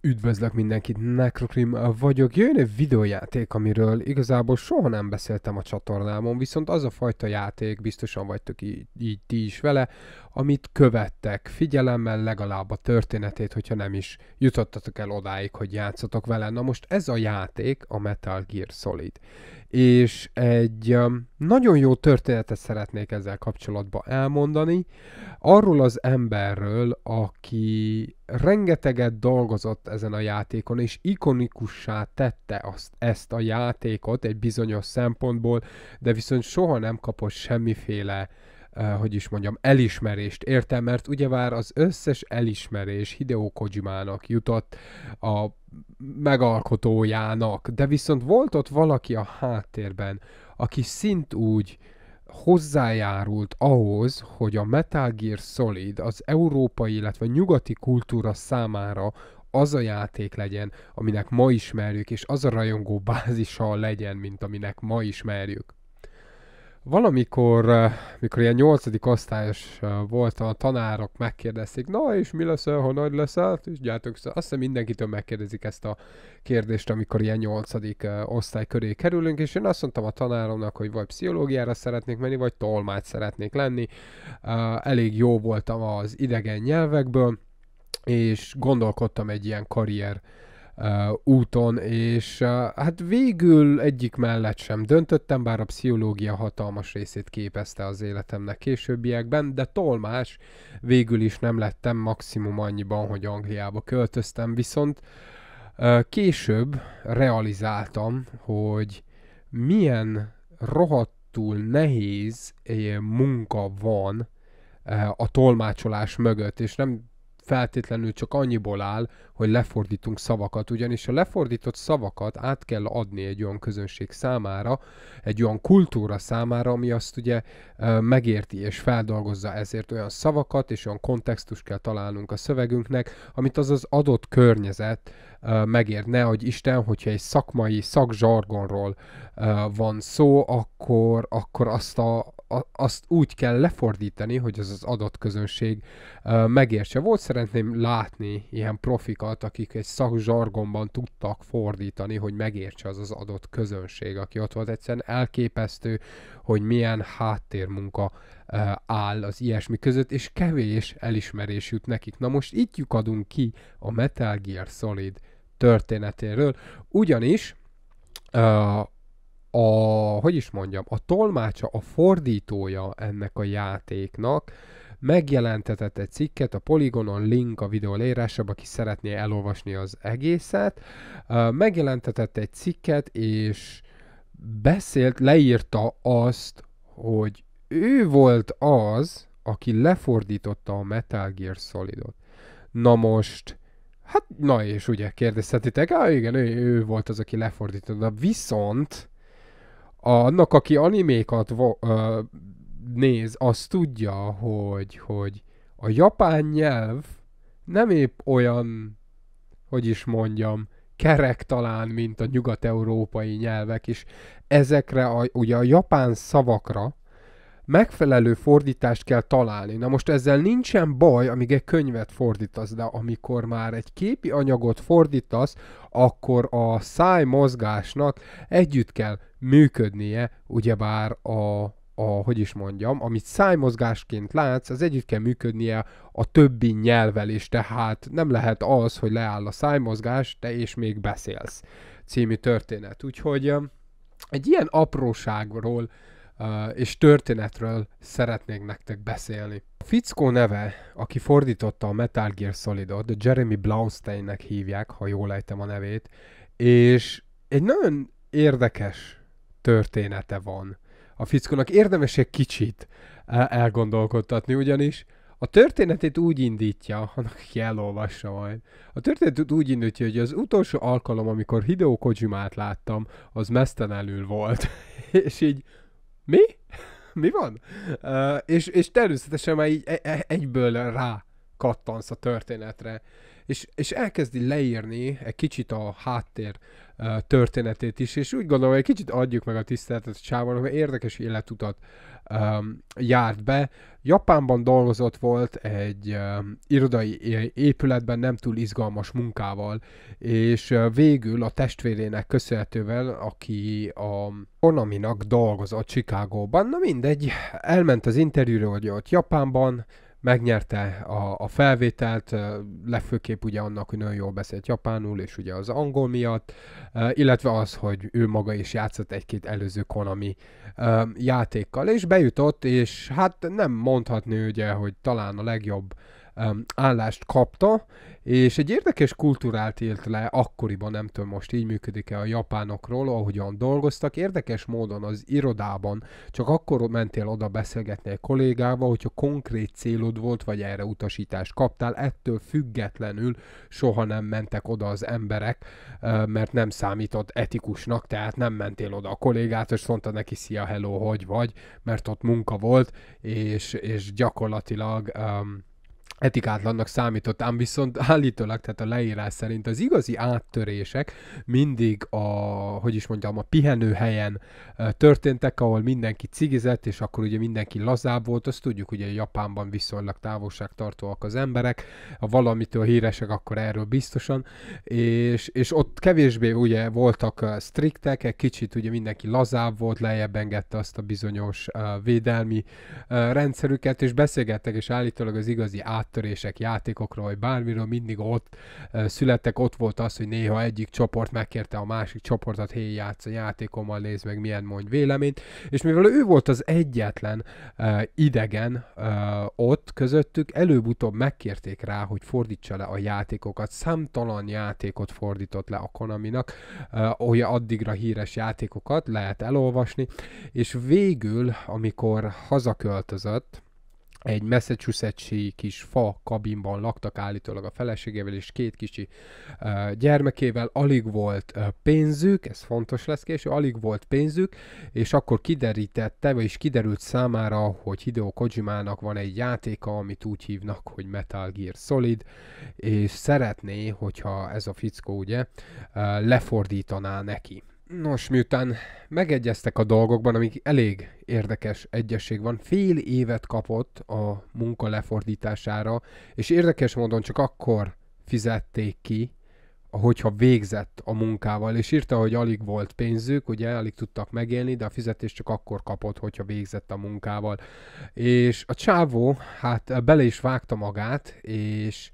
Üdvözlök mindenkit, Necrocrim vagyok. Jön egy videójáték, amiről igazából soha nem beszéltem a csatornámon, viszont az a fajta játék, biztosan vagytok így, így ti is vele, amit követtek, figyelemmel legalább a történetét, hogyha nem is jutottatok el odáig, hogy játszatok vele. Na most ez a játék a Metal Gear Solid. És egy um, nagyon jó történetet szeretnék ezzel kapcsolatban elmondani, arról az emberről, aki rengeteget dolgozott ezen a játékon, és ikonikussá tette azt, ezt a játékot egy bizonyos szempontból, de viszont soha nem kapott semmiféle hogy is mondjam, elismerést értem, mert vár az összes elismerés Hideo Kojimának jutott a megalkotójának, de viszont volt ott valaki a háttérben, aki szint úgy hozzájárult ahhoz, hogy a Metal Gear Solid az európai, illetve nyugati kultúra számára az a játék legyen, aminek ma ismerjük, és az a rajongó bázisa legyen, mint aminek ma ismerjük. Valamikor, eh, mikor ilyen nyolcadik osztályos eh, voltam, a tanárok megkérdezték, na és mi lesz, ha nagy leszel? gyártok, szóval azt hiszem mindenkitől megkérdezik ezt a kérdést, amikor ilyen nyolcadik eh, osztály köré kerülünk, és én azt mondtam a tanáromnak, hogy vagy pszichológiára szeretnék menni, vagy tolmát szeretnék lenni. Elég jó voltam az idegen nyelvekből, és gondolkodtam egy ilyen karrier úton, és hát végül egyik mellett sem döntöttem, bár a pszichológia hatalmas részét képezte az életemnek későbbiekben, de tolmás végül is nem lettem maximum annyiban, hogy Angliába költöztem, viszont később realizáltam, hogy milyen rohadtul nehéz eh, munka van eh, a tolmácsolás mögött, és nem feltétlenül csak annyiból áll, hogy lefordítunk szavakat, ugyanis a lefordított szavakat át kell adni egy olyan közönség számára, egy olyan kultúra számára, ami azt ugye megérti és feldolgozza, ezért olyan szavakat és olyan kontextust kell találnunk a szövegünknek, amit az az adott környezet megér. Ne, hogy Isten, hogyha egy szakmai, szakzsargonról van szó, akkor, akkor azt a azt úgy kell lefordítani, hogy az az adott közönség megértse. Volt szeretném látni ilyen profikat, akik egy szakzsargonban tudtak fordítani, hogy megértse az az adott közönség, aki ott volt. Egyszerűen elképesztő, hogy milyen háttérmunka áll az ilyesmi között, és kevés elismerés jut nekik. Na most itt lyukadunk ki a Metal Gear Solid történetéről, ugyanis a, hogy is mondjam, a tolmácsa, a fordítója ennek a játéknak, megjelentetett egy cikket, a Polygonon link a videó leírásába, aki szeretné elolvasni az egészet. Megjelentetett egy cikket, és beszélt, leírta azt, hogy ő volt az, aki lefordította a Metal Gear Solidot. Na most, hát na és ugye kérdezhetitek, á igen, ő, ő volt az, aki lefordította, viszont annak, aki animékat vo- ö, néz, az tudja, hogy, hogy a japán nyelv nem épp olyan, hogy is mondjam, kerek talán, mint a nyugat-európai nyelvek, és ezekre a, ugye a japán szavakra megfelelő fordítást kell találni. Na most ezzel nincsen baj, amíg egy könyvet fordítasz, de amikor már egy képi anyagot fordítasz, akkor a mozgásnak együtt kell működnie, ugyebár a, a, hogy is mondjam, amit szájmozgásként látsz, az együtt kell működnie a többi nyelvel is, tehát nem lehet az, hogy leáll a szájmozgás, te és még beszélsz című történet. Úgyhogy egy ilyen apróságról és történetről szeretnék nektek beszélni. A fickó neve, aki fordította a Metal Gear Solidot, Jeremy Blausteinnek hívják, ha jól ejtem a nevét, és egy nagyon érdekes története van. A fickónak érdemes egy kicsit e, elgondolkodtatni, ugyanis a történetét úgy indítja, annak ki elolvassa majd. A történetét úgy indítja, hogy az utolsó alkalom, amikor Hideo Kojimát láttam, az mesztelenül volt. és így mi? mi van? Uh, és, és természetesen már így e, e, egyből rá kattansz a történetre és, és elkezdi leírni egy kicsit a háttér történetét is, és úgy gondolom, hogy egy kicsit adjuk meg a tiszteletet a csávonok, mert érdekes életutat um, járt be. Japánban dolgozott volt egy um, irodai épületben nem túl izgalmas munkával, és uh, végül a testvérének köszönhetővel, aki a Konaminak dolgozott Chicagóban, na mindegy, elment az interjúra, hogy ott Japánban, megnyerte a, a felvételt, legfőképp ugye annak, hogy nagyon jól beszélt japánul, és ugye az angol miatt, illetve az, hogy ő maga is játszott egy-két előző Konami játékkal, és bejutott, és hát nem mondhatni ugye, hogy talán a legjobb állást kapta, és egy érdekes kultúrát élt le akkoriban, nem tudom most így működik-e a japánokról, ahogyan dolgoztak. Érdekes módon az irodában csak akkor mentél oda beszélgetni egy kollégával, hogyha konkrét célod volt, vagy erre utasítást kaptál, ettől függetlenül soha nem mentek oda az emberek, mert nem számított etikusnak, tehát nem mentél oda a kollégát, és mondta neki, szia, hello, hogy vagy, mert ott munka volt, és, és gyakorlatilag um, etikátlannak számított, ám viszont állítólag, tehát a leírás szerint az igazi áttörések mindig a, hogy is mondjam, a pihenőhelyen történtek, ahol mindenki cigizett, és akkor ugye mindenki lazább volt, azt tudjuk, ugye Japánban viszonylag távolságtartóak az emberek, ha valamitől híresek, akkor erről biztosan, és, és ott kevésbé ugye voltak striktek, egy kicsit ugye mindenki lazább volt, lejjebb engedte azt a bizonyos védelmi rendszerüket, és beszélgettek, és állítólag az igazi át áttörések játékokról, vagy bármiről mindig ott születtek, ott volt az, hogy néha egyik csoport megkérte a másik csoportot, hé, játsz a játékommal, nézd meg, milyen mondj véleményt, és mivel ő volt az egyetlen uh, idegen uh, ott közöttük, előbb-utóbb megkérték rá, hogy fordítsa le a játékokat, számtalan játékot fordított le a Konaminak, uh, olyan addigra híres játékokat lehet elolvasni, és végül, amikor hazaköltözött, egy Massachusetts-i kis fa kabinban laktak állítólag a feleségével és két kicsi uh, gyermekével, alig volt uh, pénzük, ez fontos lesz később, alig volt pénzük, és akkor kiderítette, vagyis kiderült számára, hogy Hideo Kojimának van egy játéka, amit úgy hívnak, hogy Metal Gear Solid, és szeretné, hogyha ez a fickó ugye uh, lefordítaná neki Nos, miután megegyeztek a dolgokban, amik elég érdekes egyesség van, fél évet kapott a munka lefordítására, és érdekes módon csak akkor fizették ki, hogyha végzett a munkával, és írta, hogy alig volt pénzük, ugye alig tudtak megélni, de a fizetést csak akkor kapott, hogyha végzett a munkával. És a csávó, hát bele is vágta magát, és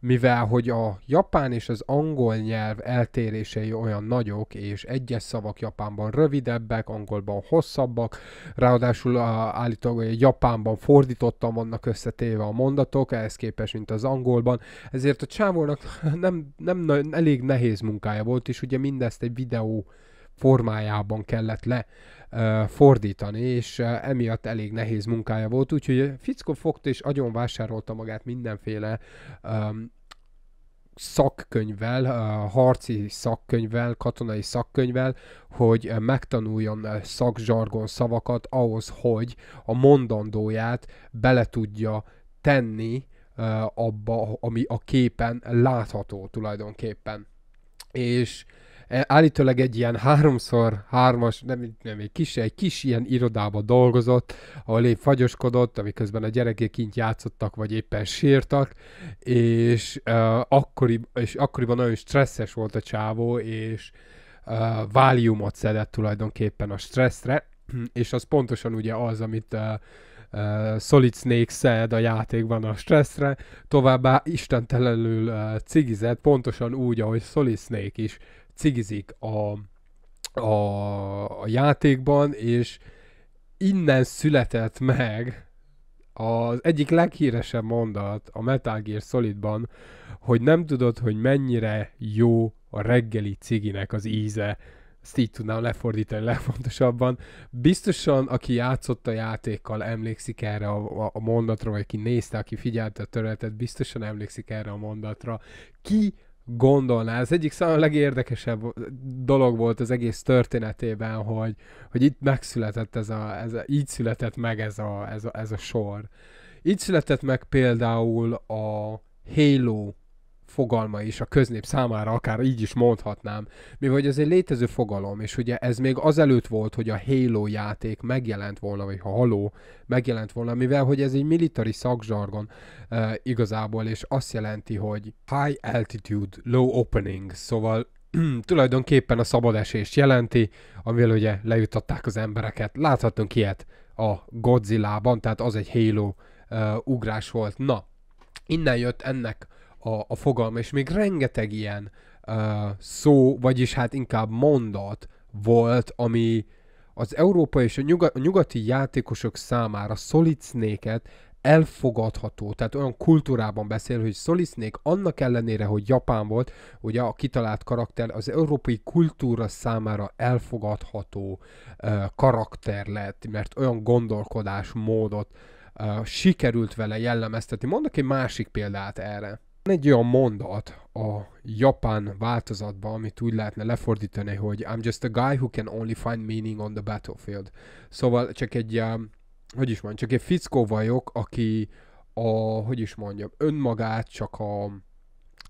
mivel hogy a japán és az angol nyelv eltérései olyan nagyok, és egyes szavak Japánban rövidebbek, angolban hosszabbak, ráadásul állítólag hogy Japánban fordítottan vannak összetéve a mondatok, ehhez képest, mint az angolban, ezért a csávónak nem, nem, nem elég nehéz munkája volt, és ugye mindezt egy videó formájában kellett le fordítani, és emiatt elég nehéz munkája volt, úgyhogy Fickó fogta és agyon vásárolta magát mindenféle um, szakkönyvvel, uh, harci szakkönyvvel, katonai szakkönyvvel, hogy megtanuljon szakzsargon szavakat ahhoz, hogy a mondandóját bele tudja tenni uh, abba, ami a képen látható tulajdonképpen. És uh, E, állítólag egy ilyen háromszor hármas, nem, nem egy kis, egy kis ilyen irodába dolgozott, ahol én fagyoskodott, amiközben a gyerekek kint játszottak, vagy éppen sírtak, és, uh, akkori, és akkoriban nagyon stresszes volt a csávó, és uh, váliumot szedett tulajdonképpen a stresszre, és az pontosan ugye az, amit uh, uh, Solid Snake szed a játékban a stresszre, továbbá istentelenül uh, cigizett, pontosan úgy, ahogy Solid Snake is cigizik a, a, a játékban, és innen született meg az egyik leghíresebb mondat a Metal Gear Solidban, hogy nem tudod, hogy mennyire jó a reggeli ciginek az íze. Ezt így tudnám lefordítani legfontosabban. Biztosan, aki játszott a játékkal, emlékszik erre a, a, a mondatra, vagy aki nézte, aki figyelte a törletet, biztosan emlékszik erre a mondatra. Ki gondolná. Az egyik szám a legérdekesebb dolog volt az egész történetében, hogy, hogy itt megszületett ez a, ez a így született meg ez a, ez a, ez a sor. Így született meg például a Halo fogalma is a köznép számára, akár így is mondhatnám, mivel ez egy létező fogalom, és ugye ez még azelőtt volt, hogy a Halo játék megjelent volna, vagy ha Halo megjelent volna, mivel hogy ez egy militari szakzsargon uh, igazából, és azt jelenti, hogy High Altitude, Low Opening, szóval tulajdonképpen a esést jelenti, amivel ugye lejutatták az embereket. Láthatunk ilyet a Godzilla-ban, tehát az egy Halo uh, ugrás volt. Na, innen jött ennek a, a fogalma, és még rengeteg ilyen uh, szó, vagyis hát inkább mondat volt, ami az európai és a, nyugat, a nyugati játékosok számára Solid snake elfogadható, tehát olyan kultúrában beszél, hogy Solid Snake annak ellenére, hogy Japán volt, ugye a kitalált karakter az európai kultúra számára elfogadható uh, karakter lett, mert olyan gondolkodásmódot uh, sikerült vele jellemeztetni. Mondok egy másik példát erre van egy olyan mondat a japán változatban, amit úgy lehetne lefordítani, hogy I'm just a guy who can only find meaning on the battlefield. Szóval csak egy, um, hogy is mondjam, csak egy fickó vagyok, aki a, hogy is mondjam, önmagát csak a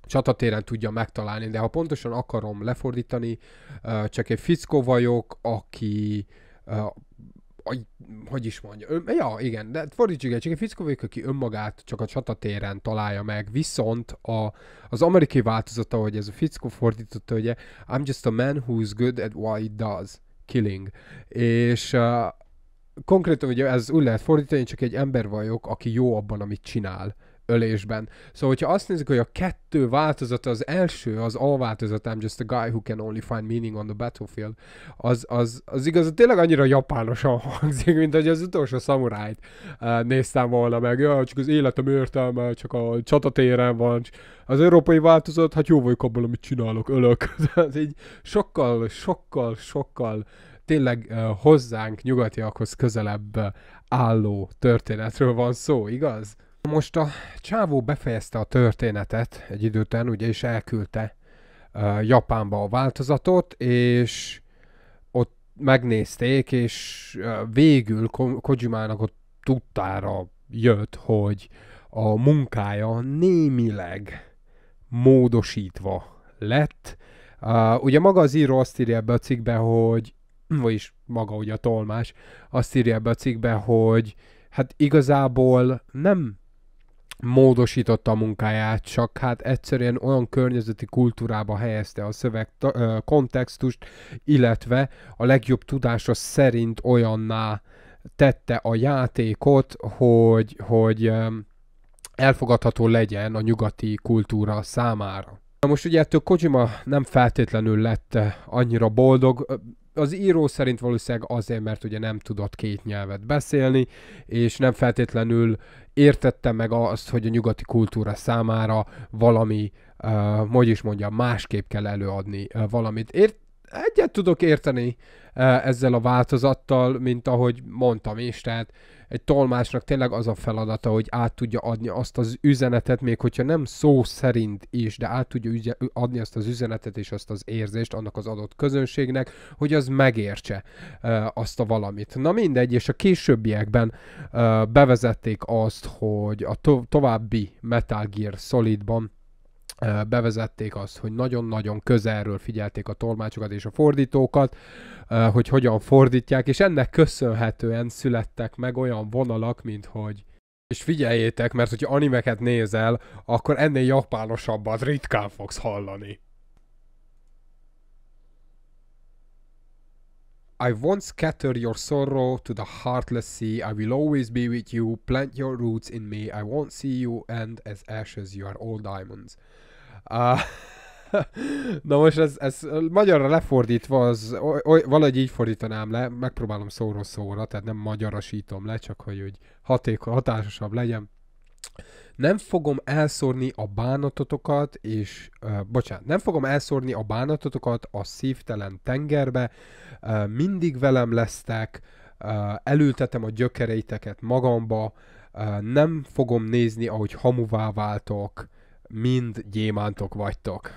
csatatéren tudja megtalálni, de ha pontosan akarom lefordítani, uh, csak egy fickó vagyok, aki uh, hogy, hogy is mondja, ön, ja igen, de fordítsuk el, csak egy fickó vagyok, aki önmagát csak a csatatéren találja meg, viszont a, az amerikai változata, hogy ez a fickó fordította, ugye, I'm just a man who's good at what he does, killing, és uh, konkrétan ugye ez úgy lehet fordítani, csak egy ember vagyok, aki jó abban, amit csinál ölésben. Szóval, hogyha azt nézzük, hogy a kettő változata, az első, az A változat, I'm just a guy who can only find meaning on the battlefield, az, az, az igaz, tényleg annyira japánosan hangzik, mint hogy az utolsó szamurájt uh, néztem volna meg, ja, csak az életem értelme, csak a csatatéren van, az európai változat, hát jó vagyok abban, amit csinálok, ölök. Ez így sokkal, sokkal, sokkal tényleg uh, hozzánk, nyugatiakhoz közelebb eh, álló történetről van szó, igaz? most a csávó befejezte a történetet egy idő után, ugye, és elküldte uh, Japánba a változatot, és ott megnézték, és uh, végül Ko- Kojimának ott tudtára jött, hogy a munkája némileg módosítva lett. Uh, ugye maga az író azt írja ebbe a cikkbe, hogy, vagyis maga ugye a tolmás, azt írja ebbe a cikkbe, hogy hát igazából nem módosította a munkáját, csak hát egyszerűen olyan környezeti kultúrába helyezte a szöveg kontextust, illetve a legjobb tudása szerint olyanná tette a játékot, hogy, hogy elfogadható legyen a nyugati kultúra számára. Na most ugye ettől Kojima nem feltétlenül lett annyira boldog, az író szerint valószínűleg azért, mert ugye nem tudott két nyelvet beszélni, és nem feltétlenül értette meg azt, hogy a nyugati kultúra számára valami, uh, hogy is mondjam, másképp kell előadni uh, valamit. Ért, egyet tudok érteni e, ezzel a változattal, mint ahogy mondtam is, tehát egy tolmásnak tényleg az a feladata, hogy át tudja adni azt az üzenetet, még hogyha nem szó szerint is, de át tudja adni azt az üzenetet és azt az érzést annak az adott közönségnek, hogy az megértse e, azt a valamit. Na mindegy, és a későbbiekben e, bevezették azt, hogy a to- további Metal Gear Solidban bevezették azt, hogy nagyon-nagyon közelről figyelték a tolmácsokat és a fordítókat, hogy hogyan fordítják, és ennek köszönhetően születtek meg olyan vonalak, mint hogy és figyeljétek, mert hogyha animeket nézel, akkor ennél japánosabbat ritkán fogsz hallani. I won't scatter your sorrow to the heartless sea. I will always be with you. Plant your roots in me. I won't see you end as ashes. You are all diamonds. A... Na most ez, ez magyarra lefordítva, az, oly, oly, valahogy így fordítanám le, megpróbálom szóról szóra, tehát nem magyarasítom le, csak hogy, hogy haték, hatásosabb legyen. Nem fogom elszórni a bánatotokat, és, uh, bocsánat, nem fogom elszórni a bánatotokat a szívtelen tengerbe, uh, mindig velem lesztek, uh, elültetem a gyökereiteket magamba, uh, nem fogom nézni, ahogy hamuvá váltok, mind gyémántok vagytok.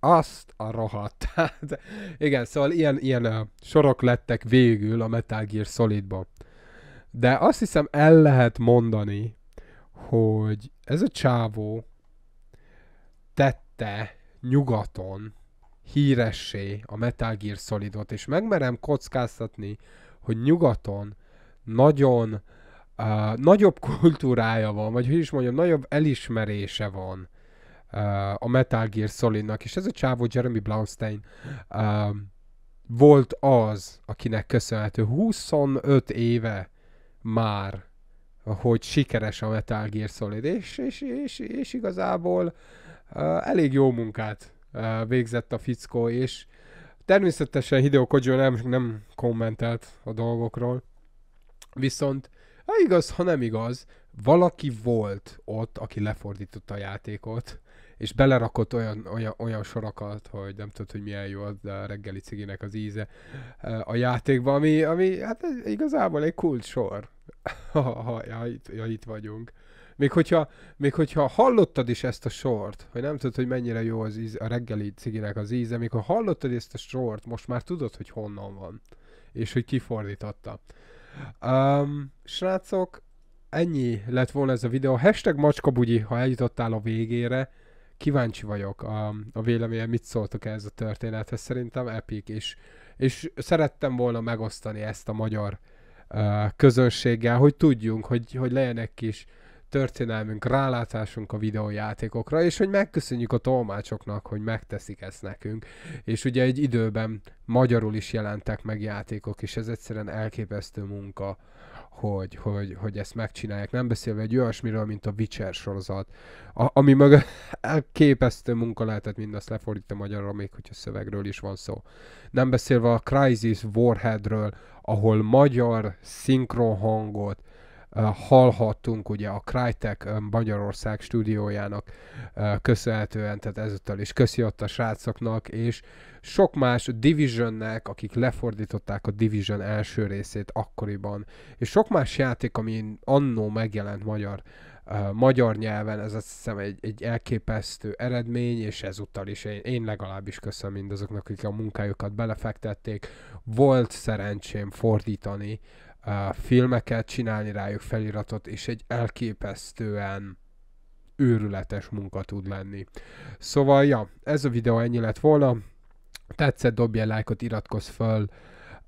Azt a rohadt. Hát, igen, szóval ilyen, ilyen uh, sorok lettek végül a Metal Gear Solidba. De azt hiszem el lehet mondani, hogy ez a csávó tette nyugaton híressé a Metal Gear Solidot, és megmerem kockáztatni, hogy nyugaton nagyon uh, nagyobb kultúrája van, vagy hogy is mondjam, nagyobb elismerése van a Metal Gear Solidnak, és ez a csávó Jeremy Blaustein um, volt az, akinek köszönhető 25 éve már, hogy sikeres a Metal Gear Solid, és, és, és, és igazából uh, elég jó munkát uh, végzett a fickó, és természetesen Hideo Kojo nem, nem kommentelt a dolgokról, viszont ha igaz, ha nem igaz, valaki volt ott, aki lefordította a játékot, és belerakott olyan, olyan, olyan sorokat, hogy nem tudod, hogy milyen jó az a reggeli ciginek az íze a játékban, ami, ami hát igazából egy kult sor, ha, ha, ha, itt, ha itt vagyunk. Még hogyha, még hogyha hallottad is ezt a sort, hogy nem tudod, hogy mennyire jó az íz, a reggeli ciginek az íze, mikor hallottad ezt a sort, most már tudod, hogy honnan van, és hogy kifordította. Um, srácok, ennyi lett volna ez a videó. Hashtag macskabugyi, ha eljutottál a végére kíváncsi vagyok a, a véleménye, mit szóltok ez a történethez, szerintem epik, és, és szerettem volna megosztani ezt a magyar uh, közönséggel, hogy tudjunk, hogy, hogy legyenek kis történelmünk, rálátásunk a videójátékokra, és hogy megköszönjük a tolmácsoknak, hogy megteszik ezt nekünk. És ugye egy időben magyarul is jelentek meg játékok, és ez egyszerűen elképesztő munka hogy, hogy, hogy ezt megcsinálják. Nem beszélve egy olyasmiről, mint a Witcher sorozat, a, ami maga elképesztő munka lehetett mindazt lefordítta magyarra, még hogyha szövegről is van szó. Nem beszélve a Crisis Warheadről, ahol magyar szinkronhangot uh, hallhattunk ugye a Crytek Magyarország stúdiójának uh, köszönhetően, tehát ezúttal is köszi ott a srácoknak, és uh, sok más Divisionnek, akik lefordították a Division első részét akkoriban, és sok más játék, ami annó megjelent magyar uh, magyar nyelven, ez azt hiszem egy, egy elképesztő eredmény, és ezúttal is én, én legalábbis köszönöm mindazoknak, akik a munkájukat belefektették. Volt szerencsém fordítani uh, filmeket, csinálni rájuk feliratot, és egy elképesztően őrületes munka tud lenni. Szóval, ja, ez a videó ennyi lett volna tetszett, dobja lájkot, iratkozz föl,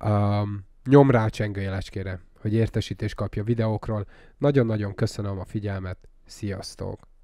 um, nyom rá a csengőjeleskére, hogy értesítést kapja videókról. Nagyon-nagyon köszönöm a figyelmet, sziasztok!